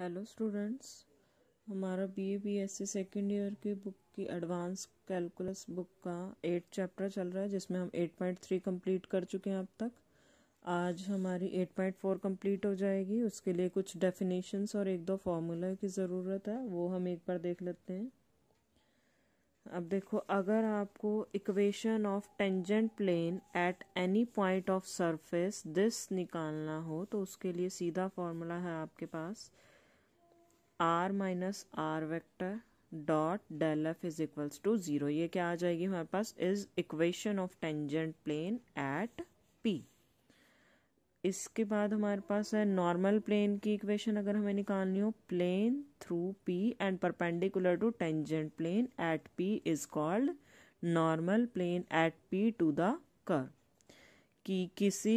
hello students हमारा B A B S C second year की book की advance calculus book का eight chapter चल रहा है जिसमें हम एट पॉइंट थ्री कम्प्लीट कर चुके हैं अब तक आज हमारी एट पॉइंट फोर कम्प्लीट हो जाएगी उसके लिए कुछ डेफिनेशंस और एक दो फार्मूला की ज़रूरत है वो हम एक बार देख लेते हैं अब देखो अगर आपको equation of tangent plane at any point of surface this निकालना हो तो उसके लिए सीधा फॉर्मूला है आपके पास R minus R vector dot del F is equals to zero ये क्या आ जाएगी हमारे पास is equation of tangent plane at P इसके बाद हमारे पास है नॉर्मल प्लेन की इक्वेशन अगर हमें निकालनी हो plane through P and perpendicular to tangent plane at P is called normal plane at P to the curve कि किसी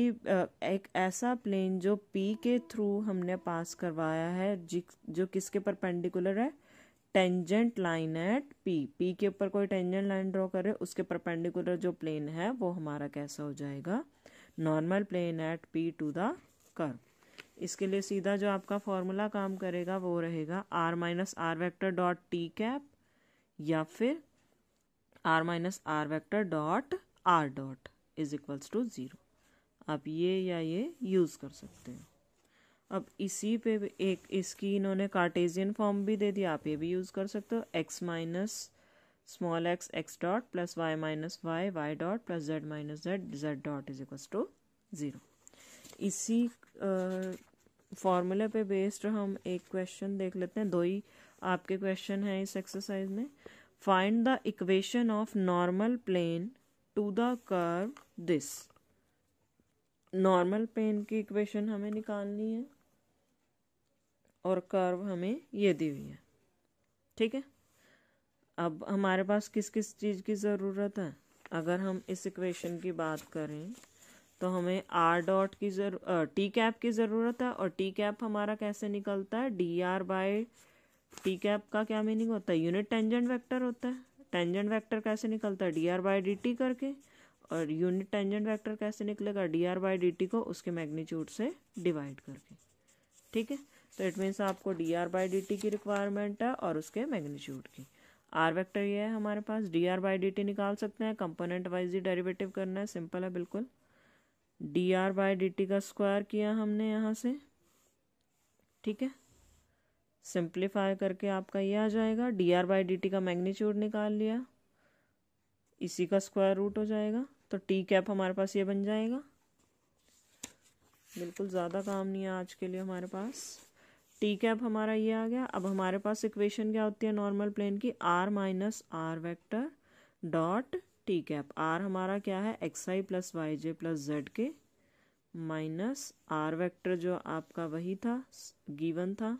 एक ऐसा प्लेन जो पी के थ्रू हमने पास करवाया है जो किसके परपेंडिकुलर है tangent line at P P के ऊपर कोई टेंजेंट लाइन ड्रॉ करे उसके परपेंडिकुलर जो प्लेन है वो हमारा कैसा हो जाएगा normal plane at P to the curve इसके लिए सीधा जो आपका फॉर्मूला काम करेगा वो रहेगा R minus R vector dot T cap या फिर R minus R vector dot R dot is equals to zero आप ये या ये यूज़ कर सकते हैं अब इसी पे एक इसकी इन्होंने कार्टेजियन फॉर्म भी दे दिया आप ये भी यूज़ कर सकते हो X minus small X x dot plus Y minus Y Y dot plus Z minus Z Z dot is equal to zero इसी फॉर्मूले पे बेस्ड हम एक क्वेश्चन देख लेते हैं दो ही आपके क्वेश्चन हैं इस एक्सरसाइज में find the equation of normal plane to the curve this normal plane की इक्वेशन हमें निकालनी है और कर्व हमें ये दी हुई है ठीक है अब हमारे पास किस किस चीज़ की ज़रूरत है अगर हम इस इक्वेशन की बात करें तो हमें आर डॉट की जरूर टी कैप की ज़रूरत है और टी कैप हमारा कैसे निकलता है D R by T cap का क्या मीनिंग होता है यूनिट टेंजेंट वेक्टर होता है टेंजेंट वेक्टर कैसे निकलता है D R by D T करके और यूनिट टेंजेंट वेक्टर कैसे निकलेगा D R by D T को उसके मैग्नीट्यूड से डिवाइड करके ठीक है तो इट मीन्स आपको D R by D T की रिक्वायरमेंट है और उसके मैग्नीट्यूड की आर वेक्टर ये है हमारे पास D R by D T निकाल सकते हैं कंपोनेंट वाइज ही डेरिवेटिव करना है सिंपल है बिल्कुल D R by D T का स्क्वायर किया हमने यहाँ से ठीक है सिंप्लीफाई करके आपका ये आ जाएगा D R by D T का मैग्नीट्यूड निकाल लिया इसी का स्क्वायर रूट हो जाएगा तो टी कैप हमारे पास ये बन जाएगा बिल्कुल ज़्यादा काम नहीं है आज के लिए हमारे पास टी कैप हमारा ये आ गया अब हमारे पास इक्वेशन क्या होती है नॉर्मल प्लेन की R minus R vector dot T cap R हमारा क्या है X I plus Y J plus Z K minus R vector जो आपका वही था गिवन था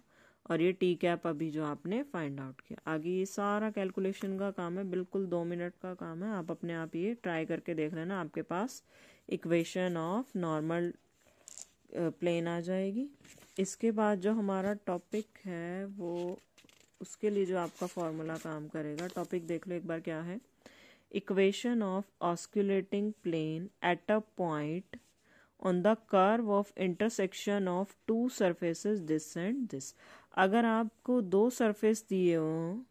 और ये टी कैप अभी जो आपने फाइंड आउट किया आगे ये सारा कैलकुलेशन का काम है बिल्कुल दो मिनट का काम है आप अपने आप ये ट्राई करके देख लेना आपके पास इक्वेशन ऑफ नॉर्मल प्लेन आ जाएगी इसके बाद जो हमारा टॉपिक है वो उसके लिए जो आपका फॉर्मूला काम करेगा टॉपिक देख लो एक बार क्या है equation of osculating plane at a point on the curve of intersection of two surfaces this and this अगर आपको दो सरफेस दिए हों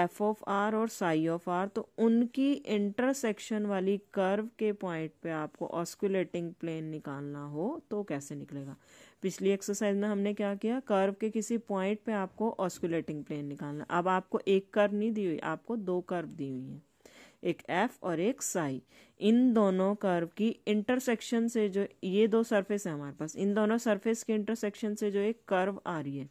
एफ ऑफ आर और साई ऑफ आर तो उनकी इंटरसेक्शन वाली कर्व के पॉइंट पे आपको ऑस्कुलेटिंग प्लेन निकालना हो तो कैसे निकलेगा पिछली एक्सरसाइज में हमने क्या किया कर्व के किसी पॉइंट पे आपको ऑस्कुलेटिंग प्लेन निकालना अब आपको एक कर्व नहीं दी हुई आपको दो कर्व दी हुई है एक एफ और एक साई इन दोनों कर्व की इंटरसेक्शन से जो ये दो सरफेस है हमारे पास इन दोनों सरफेस के इंटरसेक्शन से जो एक कर्व आ रही है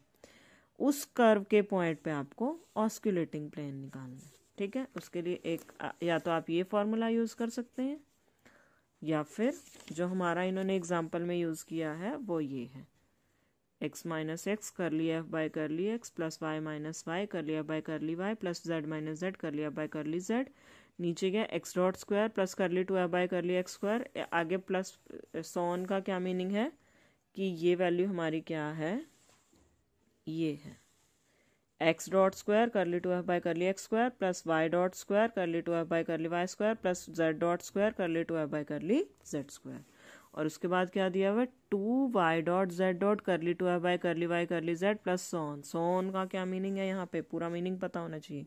उस कर्व के पॉइंट पे आपको ऑस्कुलेटिंग प्लेन निकालना है ठीक है उसके लिए एक या तो आप ये फॉर्मूला यूज़ कर सकते हैं या फिर जो हमारा इन्होंने एग्जाम्पल में यूज़ किया है वो ये है एक्स माइनस एक्स कर लिया एफ बाई कर लिया X plus Y minus Y कर लिया बाई कर ली Y plus Z minus Z कर लिया बाई कर ली जेड नीचे गया X dot square plus curly two F by ली एक्स स्क्वायर आगे प्लस सोन का क्या मीनिंग है कि ये वैल्यू हमारी क्या है ये है एक्स डॉट स्क्वायर ली two F by curly x square plus Y dot square curly two F by curly Y square plus Z dot square curly two F by curly Z square और उसके बाद क्या दिया हुआ two Y dot Z dot curly two F by curly Y curly Z plus so on so on का क्या meaning है यहाँ पे पूरा मीनिंग पता होना चाहिए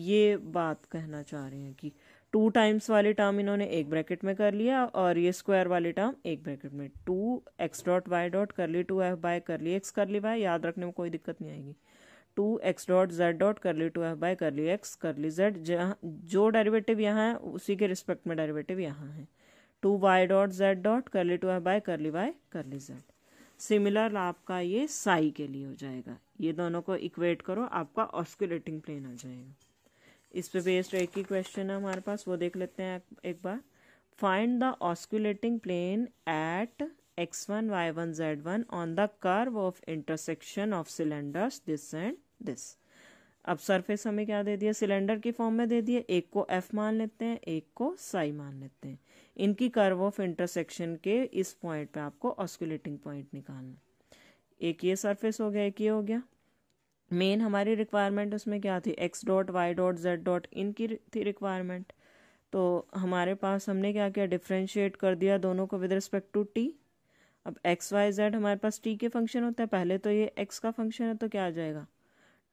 ये बात कहना चाह रहे हैं कि टू टाइम्स वाले टर्म इन्होंने एक ब्रैकेट में कर लिया और ये स्क्वायर वाले टर्म एक ब्रैकेट में two X dot Y dot कर ली two f by curly x कर ली वाई याद रखने में कोई दिक्कत नहीं आएगी two X dot Z dot कर ली two f by curly x कर ली जेड जहाँ जो डेरिवेटिव यहाँ है उसी के रिस्पेक्ट में डेरिवेटिव यहाँ है two Y dot Z dot कर ली टू एफ बाय कर ली वाई कर ली जेड सिमिलर आपका ये साई के लिए हो जाएगा ये दोनों को इक्वेट करो आपका ऑस्कुलेटिंग प्लेन आ जाएगा इस पे बेस्ड एक ही क्वेश्चन है हमारे पास वो देख लेते हैं एक बार find the osculating plane at X one Y one Z one on the curve of intersection of cylinders this and this अब सरफेस हमें क्या दे दिया सिलेंडर की फॉर्म में दे दिए एक को एफ मान लेते हैं एक को साई मान लेते हैं इनकी कर्व ऑफ इंटरसेक्शन के इस पॉइंट पे आपको ऑस्कुलेटिंग पॉइंट निकालना एक ये सरफेस हो गया एक ये हो गया मेन हमारी रिक्वायरमेंट उसमें क्या थी x dot Y dot Z dot इनकी थी रिक्वायरमेंट तो हमारे पास हमने क्या किया डिफ्रेंशिएट कर दिया दोनों को विद रिस्पेक्ट टू टी अब एक्स वाई जेड हमारे पास टी के फंक्शन होता है पहले तो ये एक्स का फंक्शन है तो क्या आ जाएगा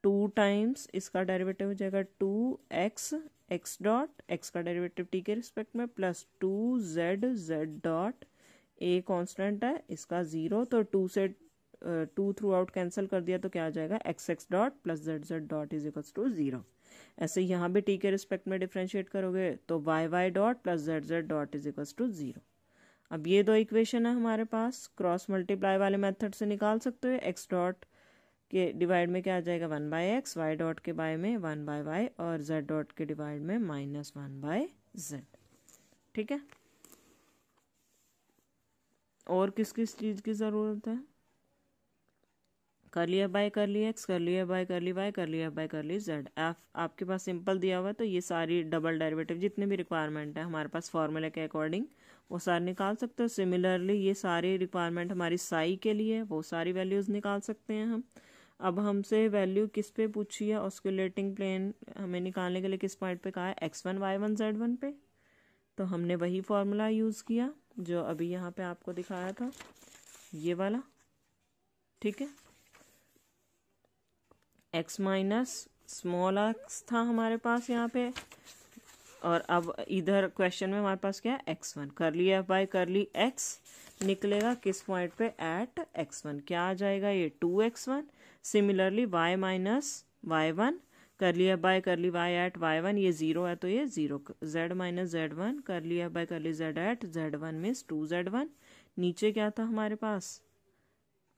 टू टाइम्स इसका डेरिवेटिव हो जाएगा two x x dot x का डेरिवेटिव टी के रिस्पेक्ट में plus two z Z dot a constant है इसका ज़ीरो तो टू से टू थ्रू आउट कैंसिल कर दिया तो क्या आ जाएगा x x dot plus z Z dot is equals to zero ऐसे यहाँ भी टी के रिस्पेक्ट में डिफ्रेंशिएट करोगे तो y Y dot plus z Z dot is equals to zero अब ये दो इक्वेशन है हमारे पास क्रॉस मल्टीप्लाई वाले मेथड से निकाल सकते हो एक्स डॉट के डिवाइड में क्या आ जाएगा one by x y dot के बाय में वन बाय वाई और जेड डॉट के डिवाइड में माइनस वन बाय जेड ठीक है और किस किस चीज़ की ज़रूरत है कर लिया एफ बाई लिया एक्स करली एफ बाई ली वाई लिया एफ बाई ली जेड एफ आपके पास सिंपल दिया हुआ है तो ये सारी डबल डेरिवेटिव जितने भी रिक्वायरमेंट है हमारे पास फॉर्मूले के अकॉर्डिंग वो सारे निकाल सकते हो सिमिलरली ये सारे रिक्वायरमेंट हमारी साई के लिए वो सारी वैल्यूज़ निकाल सकते हैं हम अब हमसे वैल्यू किस पे पूछी है ऑस्कुलेटिंग प्लेन हमें निकालने के लिए किस पॉइंट पे कहा है x one Y one Z one पे तो हमने वही फॉर्मूला यूज़ किया जो अभी यहाँ पे आपको दिखाया था ये वाला ठीक है एक्स माइनस स्मॉल एक्स था हमारे पास यहाँ पे और अब इधर क्वेश्चन में हमारे पास क्या है एक्स वन कर ली एफ बाई कर ली एक्स निकलेगा किस पॉइंट पे एट एक्स वन क्या आ जाएगा ये two x one similarly y minus y one curly f by कर ली वाई एट वाई वन ये जीरो है तो ये zero z minus z one curly f by कर ली z at z one means two z one नीचे क्या था हमारे पास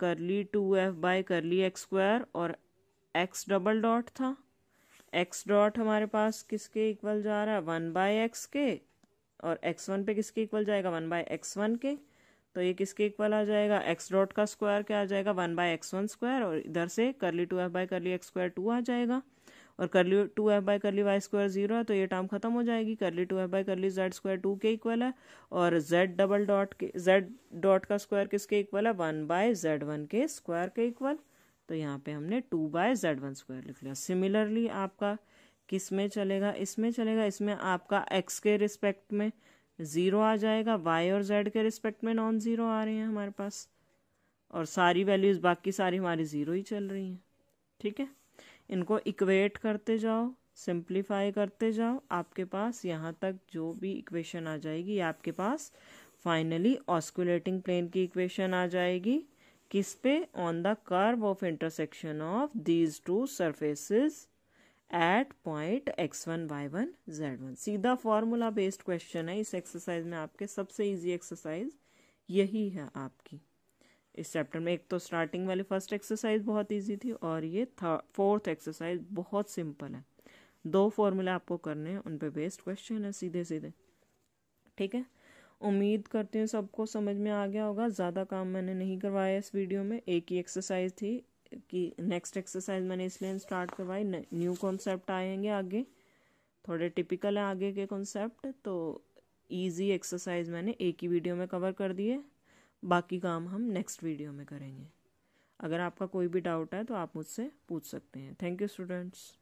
कर ली two f by curly x square और एक्स डबल डॉट था एक्स डॉट हमारे पास किसके इक्वल जा रहा है वन बाय एक्स के और एक्स वन पे किसके इक्वल जाएगा वन बाय एक्स वन के तो ये किसके इक्वल आ जाएगा एक्स डॉट का स्क्वायर क्या आ जाएगा one by x one square और इधर से curly two f by curly x square two आ जाएगा और curly two F by curly Y square zero है तो ये टर्म खत्म हो जाएगी curly two F by curly Z square two के इक्वल है और जेड डबल डॉट के जेड डॉट का स्क्वायर किसके इक्वल है वन बाय जेड वन के स्क्वायर के इक्वल तो यहाँ पे हमने two by z one square लिख लिया सिमिलरली आपका किस में चलेगा इसमें चलेगा इसमें आपका एक्स के रिस्पेक्ट में ज़ीरो आ जाएगा वाई और जेड के रिस्पेक्ट में नॉन ज़ीरो आ रहे हैं हमारे पास और सारी वैल्यूज़ बाकी सारी हमारी ज़ीरो ही चल रही हैं ठीक है इनको इक्वेट करते जाओ सिंप्लीफाई करते जाओ आपके पास यहाँ तक जो भी इक्वेशन आ जाएगी आपके पास फाइनली ऑस्कुलेटिंग प्लेन की इक्वेशन आ जाएगी किस पे on the curve of intersection of these two surfaces at point x one Y one Z one सीधा फॉर्मूला बेस्ड क्वेश्चन है इस एक्सरसाइज में आपके सबसे इजी एक्सरसाइज यही है आपकी इस चैप्टर में एक तो स्टार्टिंग वाली फर्स्ट एक्सरसाइज बहुत इजी थी और ये फोर्थ एक्सरसाइज बहुत सिंपल है दो फॉर्मूला आपको करने हैं उन पे बेस्ड क्वेश्चन है सीधे सीधे ठीक है उम्मीद करती हूँ सबको समझ में आ गया होगा ज़्यादा काम मैंने नहीं करवाया इस वीडियो में एक ही एक्सरसाइज थी कि नेक्स्ट एक्सरसाइज मैंने इसलिए स्टार्ट करवाई न्यू कॉन्सेप्ट आएंगे आगे थोड़े टिपिकल हैं आगे के कॉन्सेप्ट तो ईजी एक्सरसाइज मैंने एक ही वीडियो में कवर कर दिए बाकी काम हम नेक्स्ट वीडियो में करेंगे अगर आपका कोई भी डाउट है तो आप मुझसे पूछ सकते हैं थैंक यू स्टूडेंट्स